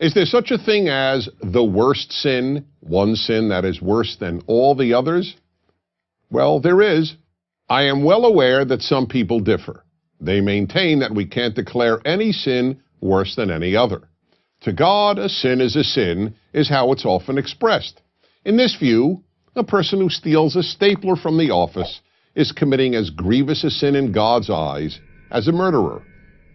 Is there such a thing as the worst sin, one sin that is worse than all the others? Well, there is. I am well aware that some people differ. They maintain that we can't declare any sin worse than any other. To God, a sin is a sin, is how it's often expressed. In this view, a person who steals a stapler from the office is committing as grievous a sin in God's eyes as a murderer.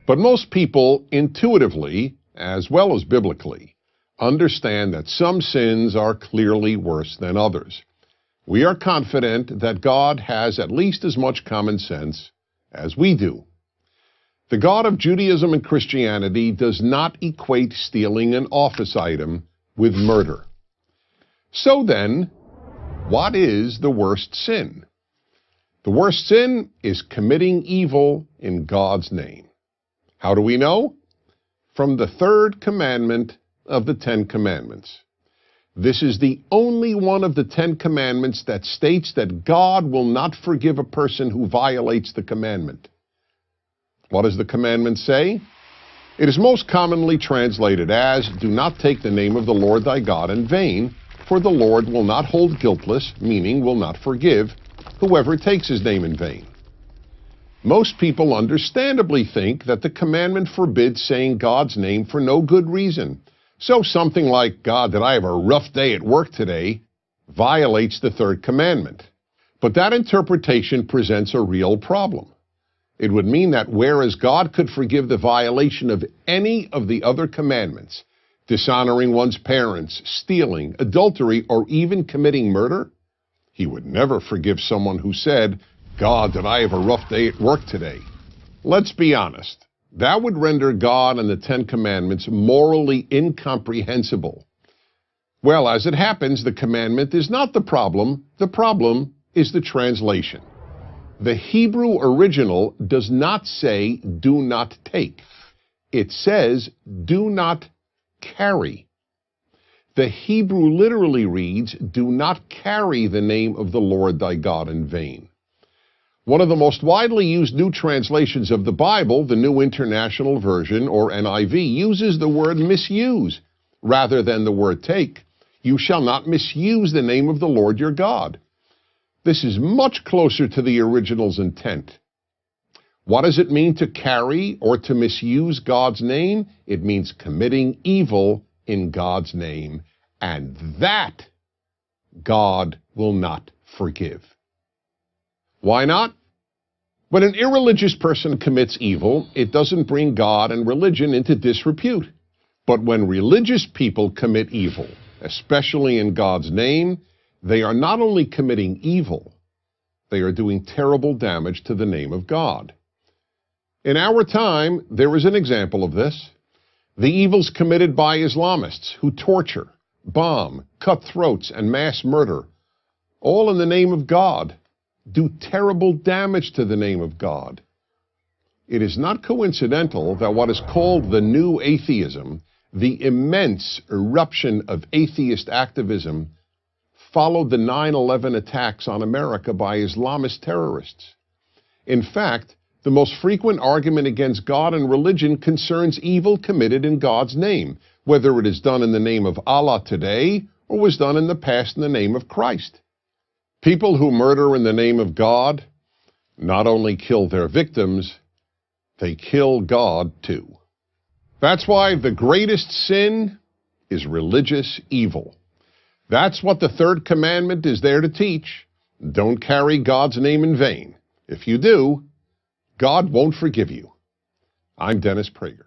But most people intuitively as well as biblically, understand that some sins are clearly worse than others. We are confident that God has at least as much common sense as we do. The God of Judaism and Christianity does not equate stealing an office item with murder. So then, what is the worst sin? The worst sin is committing evil in God's name. How do we know? from the third commandment of the Ten Commandments. This is the only one of the Ten Commandments that states that God will not forgive a person who violates the commandment. What does the commandment say? It is most commonly translated as, Do not take the name of the Lord thy God in vain, for the Lord will not hold guiltless, meaning will not forgive, whoever takes his name in vain. Most people understandably think that the commandment forbids saying God's name for no good reason. So something like, God, did I have a rough day at work today, violates the third commandment. But that interpretation presents a real problem. It would mean that whereas God could forgive the violation of any of the other commandments, dishonoring one's parents, stealing, adultery, or even committing murder, he would never forgive someone who said, God, did I have a rough day at work today? Let's be honest. That would render God and the Ten Commandments morally incomprehensible. Well, as it happens, the commandment is not the problem, the problem is the translation. The Hebrew original does not say, do not take. It says, do not carry. The Hebrew literally reads, do not carry the name of the Lord thy God in vain. One of the most widely used new translations of the Bible, the New International Version, or NIV, uses the word misuse rather than the word take. You shall not misuse the name of the Lord your God. This is much closer to the original's intent. What does it mean to carry or to misuse God's name? It means committing evil in God's name, and that God will not forgive. Why not? When an irreligious person commits evil, it doesn't bring God and religion into disrepute. But when religious people commit evil, especially in God's name, they are not only committing evil, they are doing terrible damage to the name of God. In our time, there is an example of this. The evils committed by Islamists who torture, bomb, cut throats, and mass murder, all in the name of God do terrible damage to the name of God. It is not coincidental that what is called the new atheism, the immense eruption of atheist activism, followed the 9 11 attacks on America by Islamist terrorists. In fact, the most frequent argument against God and religion concerns evil committed in God's name, whether it is done in the name of Allah today or was done in the past in the name of Christ. People who murder in the name of God not only kill their victims, they kill God too. That's why the greatest sin is religious evil. That's what the third commandment is there to teach. Don't carry God's name in vain. If you do, God won't forgive you. I'm Dennis Prager.